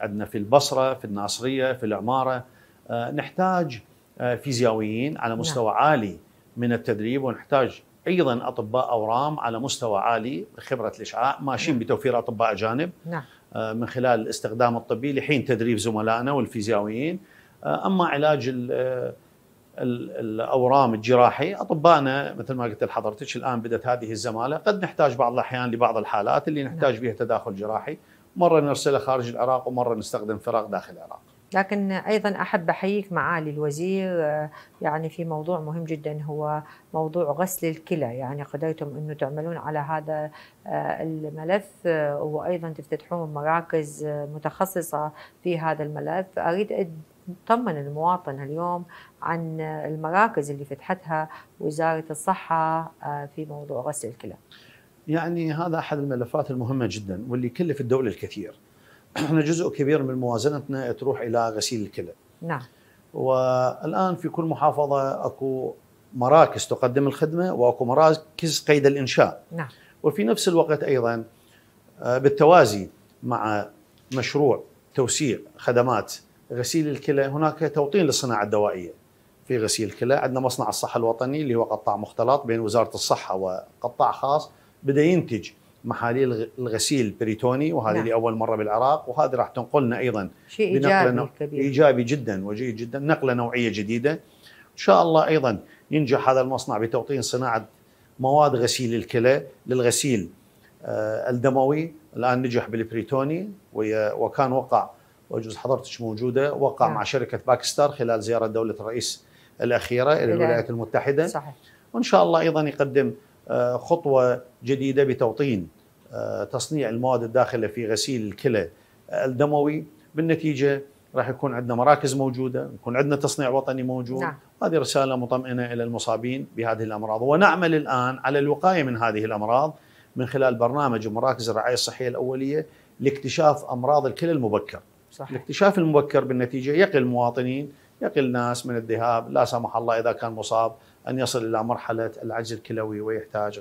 عندنا في البصرة في الناصرية في العمارة آه، نحتاج آه، فيزيائيين على نعم. مستوى نعم. عالي من التدريب ونحتاج ايضا اطباء اورام على مستوى عالي خبره الاشعاع ماشيين نعم. بتوفير اطباء اجانب نعم. آه، من خلال الاستخدام الطبي لحين تدريب زملائنا والفيزيائيين اما علاج الاورام الجراحي اطبائنا مثل ما قلت لحضرتك الان بدات هذه الزماله قد نحتاج بعض الاحيان لبعض الحالات اللي نحتاج نعم. بها تداخل جراحي مره نرسلها خارج العراق ومره نستخدم فرق داخل العراق لكن ايضا احب احييك معالي الوزير آه، يعني في موضوع مهم جدا هو موضوع غسل الكلى يعني قضيتم انه تعملون على هذا آه، الملف آه، وايضا تفتتحون مراكز متخصصه في هذا الملف اريد نطمن المواطن اليوم عن المراكز اللي فتحتها وزاره الصحه في موضوع غسل الكلى. يعني هذا احد الملفات المهمه جدا واللي يكلف الدوله الكثير. احنا جزء كبير من موازنتنا تروح الى غسيل الكلى. نعم. والان في كل محافظه اكو مراكز تقدم الخدمه واكو مراكز قيد الانشاء. نعم. وفي نفس الوقت ايضا آه، بالتوازي مع مشروع توسيع خدمات غسيل الكلى هناك توطين للصناعه الدوائيه. في غسيل الكلى عندنا مصنع الصحه الوطني اللي هو قطاع مختلط بين وزاره الصحه وقطاع خاص بدا ينتج محاليل الغسيل بريتوني وهذه نعم. لاول مره بالعراق وهذه راح تنقلنا ايضا شيء ايجابي نو... كبير. ايجابي جدا وجيد جدا نقله نوعيه جديده ان شاء الله ايضا ينجح هذا المصنع بتوطين صناعه مواد غسيل الكلى للغسيل آه الدموي الان نجح بالبريتوني وكان وقع وجوز حضرتك موجوده وقع نعم. مع شركه باكستار خلال زياره دوله الرئيس الاخيره الى الولايات المتحده صحيح. وان شاء الله ايضا يقدم آه، خطوة جديدة بتوطين آه، تصنيع المواد الداخلة في غسيل الكلى الدموي بالنتيجة راح يكون عندنا مراكز موجودة يكون عندنا تصنيع وطني موجود نعم. هذه رسالة مطمئنة إلى المصابين بهذه الأمراض ونعمل الآن على الوقاية من هذه الأمراض من خلال برنامج مراكز الرعاية الصحية الأولية لاكتشاف أمراض الكلى المبكر صحيح. الاكتشاف المبكر بالنتيجة يقي المواطنين يقل ناس من الذهاب لا سمح الله إذا كان مصاب أن يصل إلى مرحلة العجز الكلوي ويحتاج